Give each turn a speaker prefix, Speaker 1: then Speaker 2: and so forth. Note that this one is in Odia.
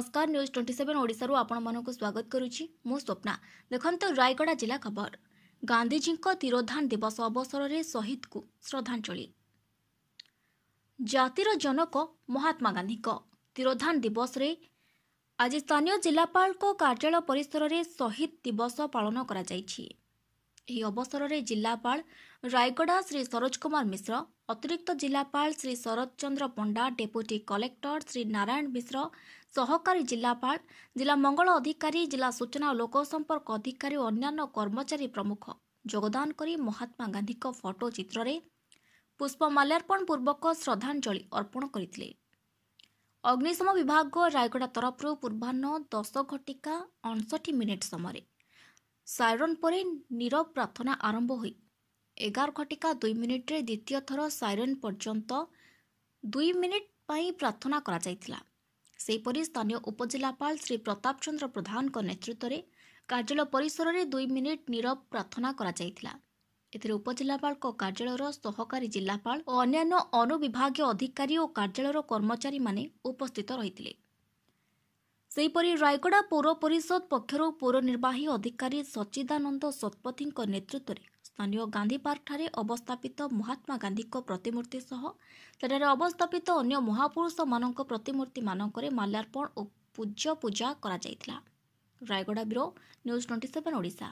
Speaker 1: ନମସ୍କାର ନ୍ୟୁଜ୍ ଟ୍ୱେଣ୍ଟି ସେଭେନ୍ ଓଡ଼ିଶାରୁ ଆପଣମାନଙ୍କୁ ସ୍ୱାଗତ କରୁଛି ମୁଁ ସ୍ୱପ୍ନା ଦେଖନ୍ତୁ ରାୟଗଡ଼ା ଜିଲ୍ଲା ଖବର ଗାନ୍ଧିଜୀଙ୍କ ତିରୋଧାନ ଦିବସ ଅବସରରେ ଶହୀଦ୍କୁ ଶ୍ରଦ୍ଧାଞ୍ଜଳି ଜାତିର ଜନକ ମହାତ୍ମା ଗାନ୍ଧୀଙ୍କ ତିରୋଧାନ ଦିବସରେ ଆଜି ସ୍ଥାନୀୟ ଜିଲ୍ଲାପାଳଙ୍କ କାର୍ଯ୍ୟାଳୟ ପରିସରରେ ଶହୀଦ୍ ଦିବସ ପାଳନ କରାଯାଇଛି ଏହି ଅବସରରେ ଜିଲ୍ଲାପାଳ ରାୟଗଡ଼ା ଶ୍ରୀ ସରୋଜ କୁମାର ମିଶ୍ର ଅତିରିକ୍ତ ଜିଲ୍ଲାପାଳ ଶ୍ରୀ ଶରତ ଚନ୍ଦ୍ର ପଣ୍ଡା ଡେପୁଟି କଲେକ୍ଟର ଶ୍ରୀ ନାରାୟଣ ମିଶ୍ର ସହକାରୀ ଜିଲ୍ଲାପାଳ ଜିଲ୍ଲା ମଙ୍ଗଳ ଅଧିକାରୀ ଜିଲ୍ଲା ସୂଚନା ଓ ଲୋକସମ୍ପର୍କ ଅଧିକାରୀ ଓ ଅନ୍ୟାନ୍ୟ କର୍ମଚାରୀ ପ୍ରମୁଖ ଯୋଗଦାନ କରି ମହାତ୍ମା ଗାନ୍ଧୀଙ୍କ ଫଟୋ ଚିତ୍ରରେ ପୁଷ୍ପ ମାଲ୍ୟାର୍ପଣ ପୂର୍ବକ ଶ୍ରଦ୍ଧାଞ୍ଜଳି ଅର୍ପଣ କରିଥିଲେ ଅଗ୍ନିଶମ ବିଭାଗ ରାୟଗଡ଼ା ତରଫରୁ ପୂର୍ବାହ୍ନ ଦଶ ଘଟିକା ଅଣଷଠି ମିନିଟ୍ ସମୟରେ ସାଇରନ୍ ପରେ ନୀରବ ପ୍ରାର୍ଥନା ଆରମ୍ଭ ହୋଇ ଏଗାର ଘଟିକା ଦୁଇ ମିନିଟ୍ରେ ଦ୍ୱିତୀୟ ଥର ସାଇରନ୍ ପର୍ଯ୍ୟନ୍ତ ଦୁଇ ମିନିଟ୍ ପାଇଁ ପ୍ରାର୍ଥନା କରାଯାଇଥିଲା ସେହିପରି ସ୍ଥାନୀୟ ଉପଜିଲ୍ଲାପାଳ ଶ୍ରୀ ପ୍ରତାପ ଚନ୍ଦ୍ର ପ୍ରଧାନଙ୍କ ନେତୃତ୍ୱରେ କାର୍ଯ୍ୟାଳୟ ପରିସରରେ ଦୁଇ ମିନିଟ୍ ନୀରବ ପ୍ରାର୍ଥନା କରାଯାଇଥିଲା ଏଥିରେ ଉପଜିଲ୍ଲାପାଳଙ୍କ କାର୍ଯ୍ୟାଳୟର ସହକାରୀ ଜିଲ୍ଲାପାଳ ଓ ଅନ୍ୟାନ୍ୟ ଅନୁବିଭାଗୀୟ ଅଧିକାରୀ ଓ କାର୍ଯ୍ୟାଳୟର କର୍ମଚାରୀମାନେ ଉପସ୍ଥିତ ରହିଥିଲେ ସେହିପରି ରାୟଗଡ଼ା ପୌର ପରିଷଦ ପକ୍ଷରୁ ପୌର ନିର୍ବାହୀ ଅଧିକାରୀ ସଚ୍ଚିଦାନନ୍ଦ ଶତପଥୀଙ୍କ ନେତୃତ୍ୱରେ ସ୍ଥାନୀୟ ଗାନ୍ଧୀ ପାର୍କଠାରେ ଅବସ୍ଥାପିତ ମହାତ୍ମା ଗାନ୍ଧୀଙ୍କ ପ୍ରତିମୂର୍ତ୍ତି ସହ ସେଠାରେ ଅବସ୍ଥାପିତ ଅନ୍ୟ ମହାପୁରୁଷମାନଙ୍କ ପ୍ରତିମୂର୍ତ୍ତିମାନଙ୍କରେ ମାଲ୍ୟାର୍ପଣ ଓ ପୂଜ୍ୟ ପୂଜା କରାଯାଇଥିଲା Rayagada bureau news twenty seven Odisha